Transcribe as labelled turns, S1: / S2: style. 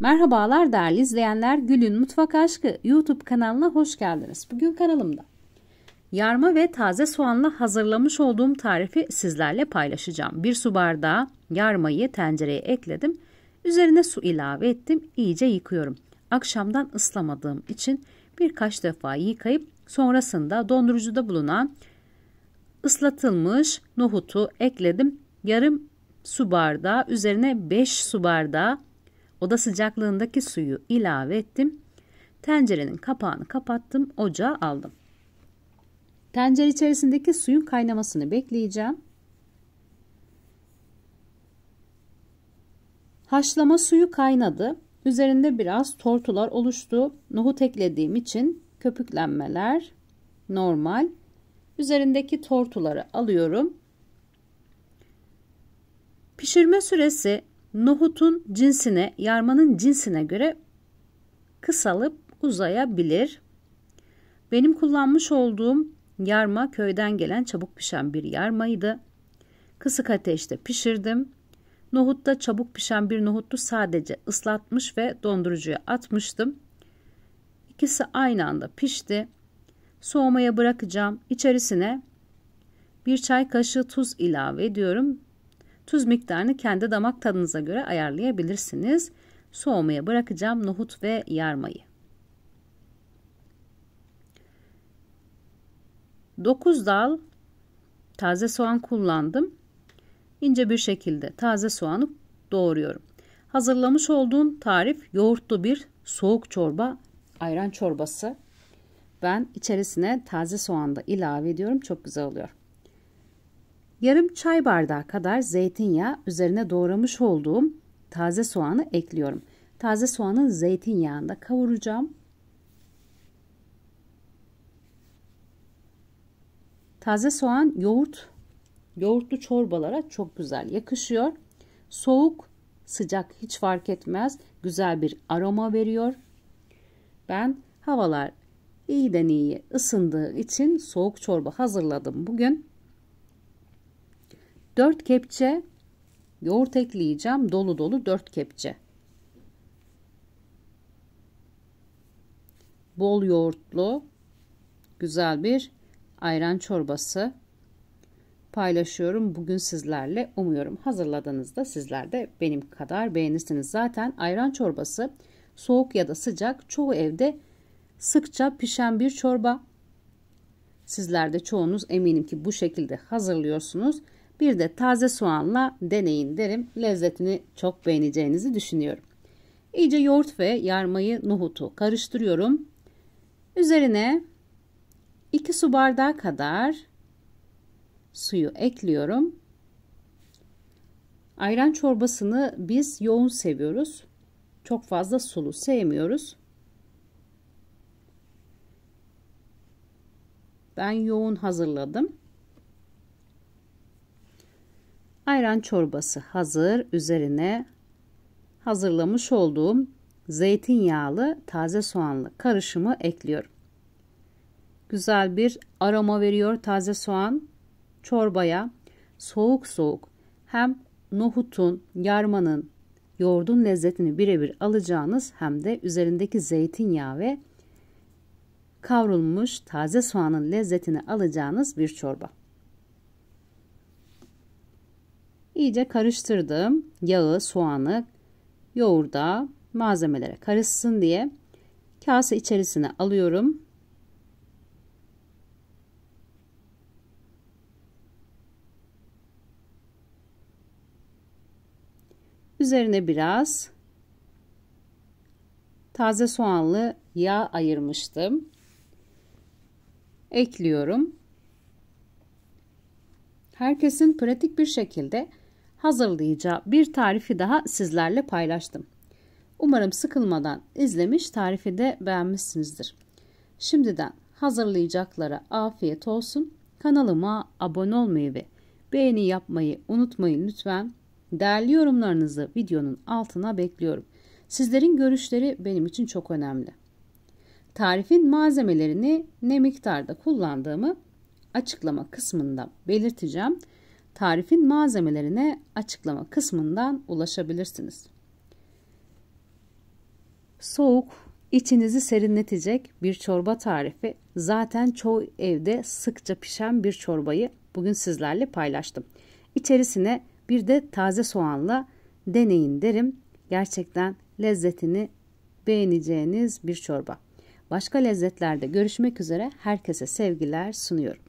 S1: Merhabalar değerli izleyenler, Gül'ün Mutfak Aşkı YouTube kanalına hoş geldiniz. Bugün kanalımda yarma ve taze soğanla hazırlamış olduğum tarifi sizlerle paylaşacağım. Bir su bardağı yarmayı tencereye ekledim. Üzerine su ilave ettim, iyice yıkıyorum. Akşamdan ıslamadığım için birkaç defa yıkayıp sonrasında dondurucuda bulunan ıslatılmış nohutu ekledim. Yarım su bardağı üzerine 5 su bardağı Oda sıcaklığındaki suyu ilave ettim. Tencerenin kapağını kapattım, ocağa aldım. Tencere içerisindeki suyun kaynamasını bekleyeceğim. Haşlama suyu kaynadı. Üzerinde biraz tortular oluştu. Nohut eklediğim için köpüklenmeler normal. Üzerindeki tortuları alıyorum. Pişirme süresi nohutun cinsine, yarmanın cinsine göre kısalıp uzayabilir. Benim kullanmış olduğum yarma köyden gelen çabuk pişen bir yarmaydı. Kısık ateşte pişirdim. Nohutta çabuk pişen bir nohuttu sadece ıslatmış ve dondurucuya atmıştım. İkisi aynı anda pişti. Soğumaya bırakacağım. İçerisine bir çay kaşığı tuz ilave ediyorum Tuz miktarını kendi damak tadınıza göre ayarlayabilirsiniz. Soğumaya bırakacağım nohut ve yarmayı. 9 dal taze soğan kullandım. İnce bir şekilde taze soğanı doğruyorum. Hazırlamış olduğum tarif yoğurtlu bir soğuk çorba, ayran çorbası. Ben içerisine taze soğan da ilave ediyorum. Çok güzel oluyor. Yarım çay bardağı kadar zeytinyağı üzerine doğramış olduğum taze soğanı ekliyorum. Taze soğanı zeytinyağında kavuracağım. Taze soğan yoğurt, yoğurtlu çorbalara çok güzel yakışıyor. Soğuk, sıcak hiç fark etmez. Güzel bir aroma veriyor. Ben havalar iyiden iyi ısındığı için soğuk çorba hazırladım bugün. 4 kepçe yoğurt ekleyeceğim. Dolu dolu 4 kepçe. Bol yoğurtlu güzel bir ayran çorbası paylaşıyorum bugün sizlerle. Umuyorum hazırladığınızda sizler de benim kadar beğenirsiniz. Zaten ayran çorbası soğuk ya da sıcak çoğu evde sıkça pişen bir çorba. sizlerde çoğunuz eminim ki bu şekilde hazırlıyorsunuz. Bir de taze soğanla deneyin derim. Lezzetini çok beğeneceğinizi düşünüyorum. İyice yoğurt ve yarmayı nohutu karıştırıyorum. Üzerine 2 su bardağı kadar suyu ekliyorum. Ayran çorbasını biz yoğun seviyoruz. Çok fazla sulu sevmiyoruz. Ben yoğun hazırladım. Ayran çorbası hazır. Üzerine hazırlamış olduğum zeytinyağlı taze soğanlı karışımı ekliyorum. Güzel bir aroma veriyor taze soğan çorbaya. Soğuk soğuk hem nohutun, yarmanın, yoğurdun lezzetini birebir alacağınız hem de üzerindeki zeytinyağı ve kavrulmuş taze soğanın lezzetini alacağınız bir çorba. İyice karıştırdım. Yağı, soğanı, yoğurda, malzemelere karışsın diye kase içerisine alıyorum. Üzerine biraz taze soğanlı yağ ayırmıştım. Ekliyorum. Herkesin pratik bir şekilde hazırlayacağı bir tarifi daha sizlerle paylaştım. Umarım sıkılmadan izlemiş tarifi de beğenmişsinizdir. Şimdiden hazırlayacaklara afiyet olsun. Kanalıma abone olmayı ve beğeni yapmayı unutmayın lütfen. Değerli yorumlarınızı videonun altına bekliyorum. Sizlerin görüşleri benim için çok önemli. Tarifin malzemelerini ne miktarda kullandığımı açıklama kısmında belirteceğim. Tarifin malzemelerine açıklama kısmından ulaşabilirsiniz. Soğuk, içinizi serinletecek bir çorba tarifi zaten çoğu evde sıkça pişen bir çorbayı bugün sizlerle paylaştım. İçerisine bir de taze soğanla deneyin derim. Gerçekten lezzetini beğeneceğiniz bir çorba. Başka lezzetlerde görüşmek üzere herkese sevgiler sunuyorum.